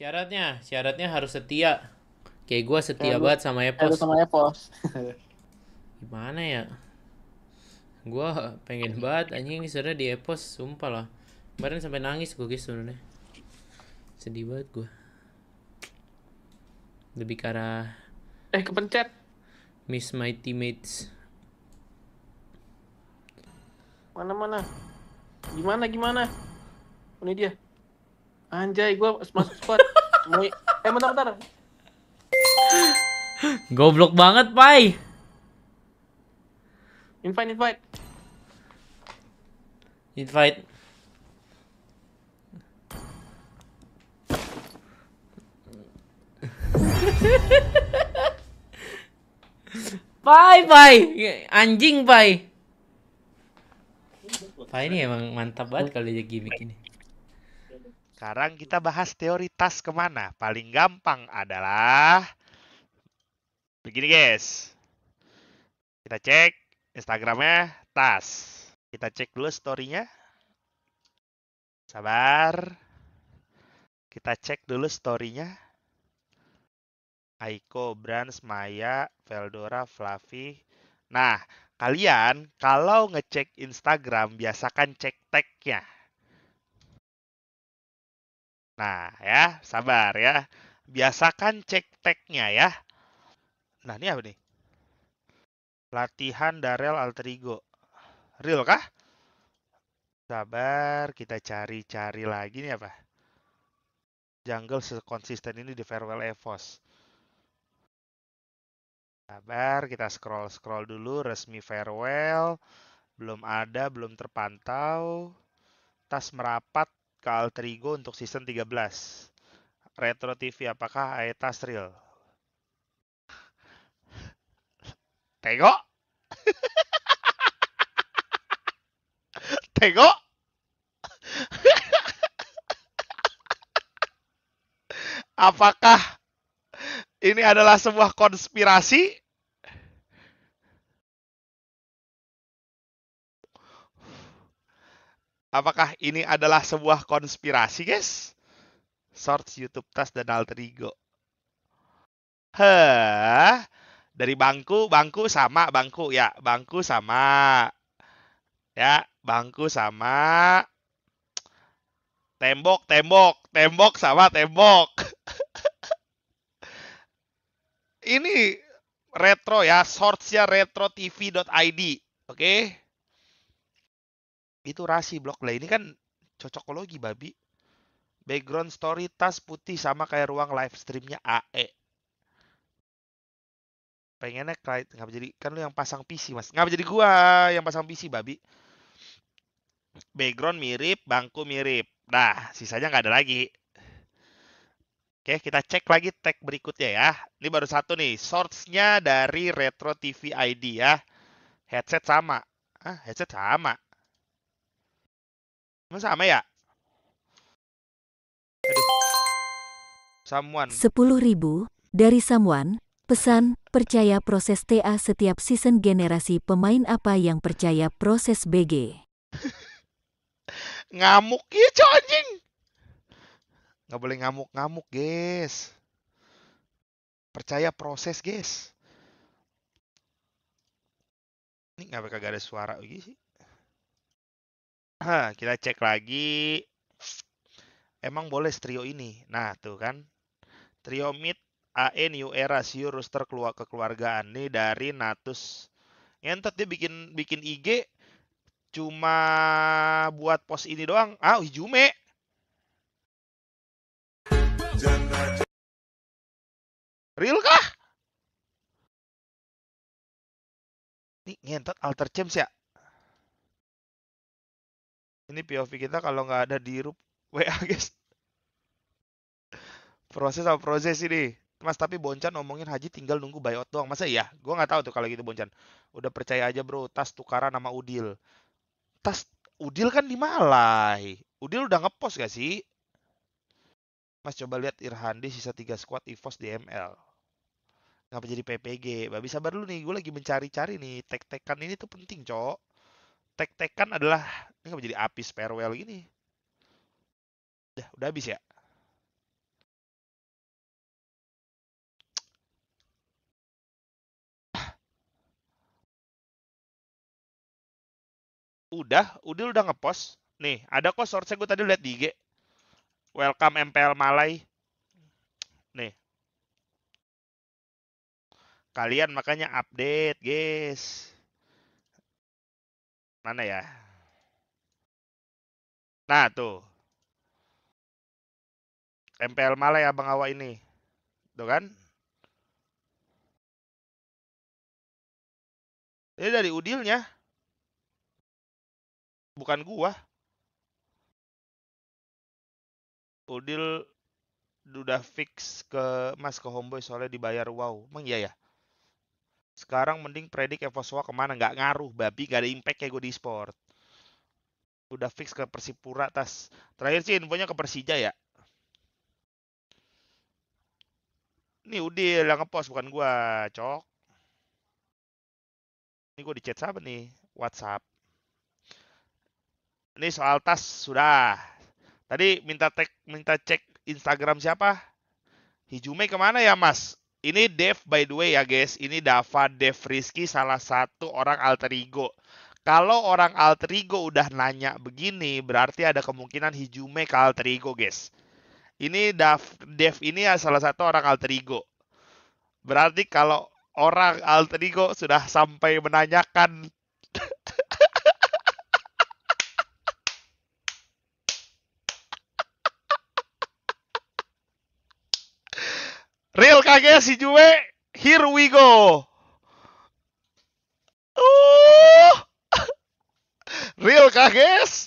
Syaratnya, syaratnya harus setia. Kayak gue setia Kayak banget sama Epos. sama Epos. Gimana ya? Gue pengen banget anjing sebenernya di Epos, sumpah lah. Kemarin sampai nangis gue guys sebenernya. Sedih banget gue. Lebih ke arah... Eh, kepencet. Miss my teammates. Mana-mana? Gimana, gimana? Ini dia. Anjay, gue masuk squad. eh, bentar, bentar. Goblok banget, Pai. Invite, invite. Invite. Pai, Pai. Anjing, Pai. Pai ini emang mantap banget kalau dia gimmick ini. Sekarang kita bahas teori tas kemana. Paling gampang adalah begini guys. Kita cek Instagramnya tas. Kita cek dulu storynya Sabar. Kita cek dulu storynya Aiko, Brans, Maya, Veldora, Flavi. Nah, kalian kalau ngecek Instagram biasakan cek tag-nya Nah, ya, sabar ya. Biasakan cek tag-nya ya. Nah, ini apa nih? Latihan Darel Alterigo. Real kah? Sabar, kita cari-cari lagi nih apa? Jungle sekonsisten ini di Farewell Evos. Sabar, kita scroll-scroll dulu. Resmi Farewell. Belum ada, belum terpantau. Tas merapat Kal Trigo untuk season 13. Retro TV apakah Aeta Sril? Tego? Tego? apakah ini adalah sebuah konspirasi Apakah ini adalah sebuah konspirasi, guys? Shorts, YouTube Tas, dan alter ego. dari bangku, bangku sama, bangku ya, bangku sama. Ya, bangku sama. Tembok, tembok, tembok sama tembok. ini retro ya, shortsnya retrotv.id, oke? Okay? itu rasi blok lah ini kan cocokologi babi background story tas putih sama kayak ruang live streamnya AE pengennya kait nggak jadi kan lu yang pasang PC mas nggak jadi gua yang pasang PC babi background mirip bangku mirip nah sisanya nggak ada lagi oke kita cek lagi tag berikutnya ya ini baru satu nih source-nya dari retro TV ID ya headset sama ah headset sama Emang sama ya? Aduh. Someone. 10 ribu dari Someone, pesan, percaya proses TA setiap season generasi pemain apa yang percaya proses BG. ngamuk ya cok anjing. Gak boleh ngamuk-ngamuk guys. Percaya proses guys. Ini gak kagak ada suara lagi sih kita cek lagi. Emang boleh trio ini. Nah, tuh kan. Trio mid AE New Era Sio Rooster keluar kekeluargaan nih dari Natus. Ngentot dia bikin bikin IG cuma buat pos ini doang. Ah, Hijume. Real kah? Nih ngentot alter champs ya. Ini POV kita kalau nggak ada di grup WA, guys. Proses apa proses ini. Mas, tapi Boncan ngomongin haji tinggal nunggu buyout doang. Masa iya? Gue nggak tahu tuh kalau gitu Boncan. Udah percaya aja bro, tas tukaran sama Udil. Tas Udil kan di Malai. Udil udah ngepost gak sih? Mas coba lihat Irhandi sisa 3 squad EVOS di ML. Ngapa jadi PPG? Babi sabar lu nih, gue lagi mencari-cari nih. Tek-tekan ini tuh penting, Cok tek-tekan adalah ini kan menjadi api farewell gini. Udah, udah habis ya. Udah, udah udah ngepost. Nih, ada kok source gue tadi lihat di IG. Welcome MPL Malay. Nih. Kalian makanya update, guys. Mana ya? Nah, tuh. MPL Malay Abang Awa ini. Tuh kan? Ini dari udilnya. Bukan gua. Udil udah fix ke Mas ke Homeboy soalnya dibayar wow. Emang iya ya? Sekarang mending predik Evoswa kemana. Nggak ngaruh, babi. Nggak ada impact kayak gue di sport. Udah fix ke Persipura, tas. Terakhir sih infonya ke Persija ya. Ini Udil yang ngepost, bukan gue, cok. Ini gue di chat siapa nih? WhatsApp. Ini soal tas, sudah. Tadi minta tag, minta cek Instagram siapa? Hijume kemana ya, Mas? Ini Dev by the way ya guys, ini Dava Dev Rizky salah satu orang alter ego. Kalau orang alter ego udah nanya begini, berarti ada kemungkinan Hijume ke alter ego guys. Ini Dav, Dev ini ya salah satu orang alter ego. Berarti kalau orang alter ego sudah sampai menanyakan kaget si Juve. Here we go. Uh. Real kah guys?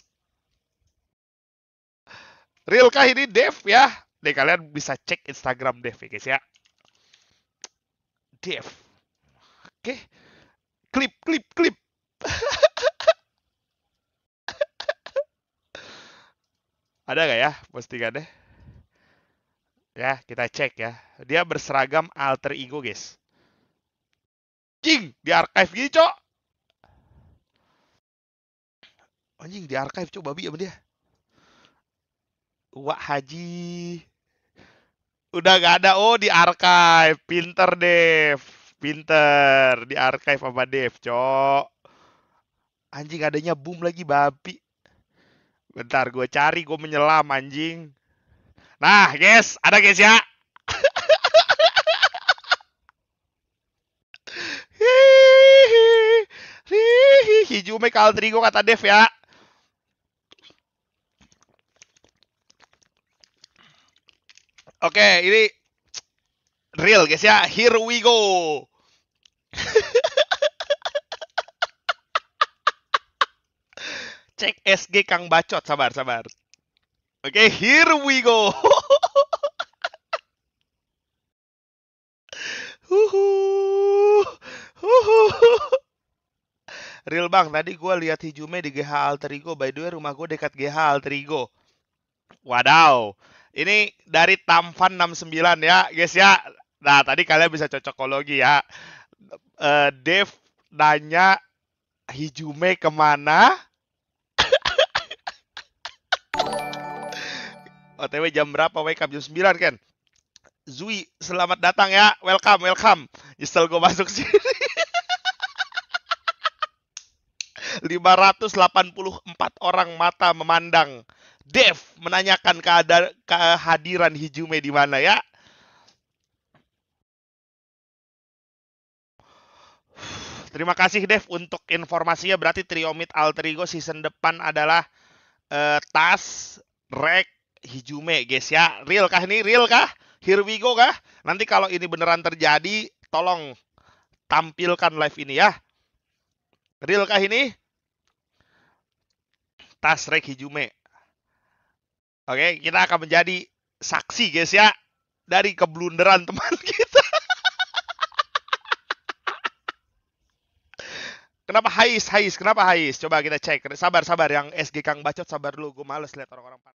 Real kah ini Dev ya? Nih kalian bisa cek Instagram Dev ya guys ya. Dev. Oke. Okay. Klip, klip, klip. Ada gak ya postingannya? Ya, kita cek ya. Dia berseragam alter ego, guys. King di archive gini, Cok. Anjing, di archive, Cok, babi apa dia. Wah Haji. Udah gak ada. Oh, di archive. Pinter, Dev. Pinter. Di archive apa Dev, Cok. Anjing, adanya boom lagi, babi. Bentar, gue cari. Gue menyelam, anjing. Nah, guys, ada guys ya. Hiju kaltri alter kata Dev ya. Oke, ini real guys ya. Here we go. Cek SG Kang Bacot, sabar, sabar. Oke, okay, here we go. Real bang, tadi gue lihat Hijume di GH Alterigo. By the way, rumah gue dekat GH Alterigo. Wadaw. Ini dari Tamfan 69 ya, guys ya. Nah, tadi kalian bisa cocokologi ya. Uh, Dev nanya Hijume kemana? OTW jam berapa wake up? Jam 9 kan? Zui, selamat datang ya. Welcome, welcome. Istel gue masuk sini. 584 orang mata memandang. Dev menanyakan kehadiran Hijume di mana ya? Terima kasih Dev untuk informasinya. Berarti Triomit Alterigo season depan adalah uh, tas, rack, Hijume guys ya. Real kah ini? Real kah? Here we go kah? Nanti kalau ini beneran terjadi, tolong tampilkan live ini ya. Real kah ini? Tasrek Hijume. Oke, kita akan menjadi saksi guys ya dari keblunderan teman kita. Kenapa Hais? Hais, kenapa Hais? Coba kita cek. Sabar, sabar. Yang SG Kang Bacot, sabar dulu. Gue males lihat orang-orang.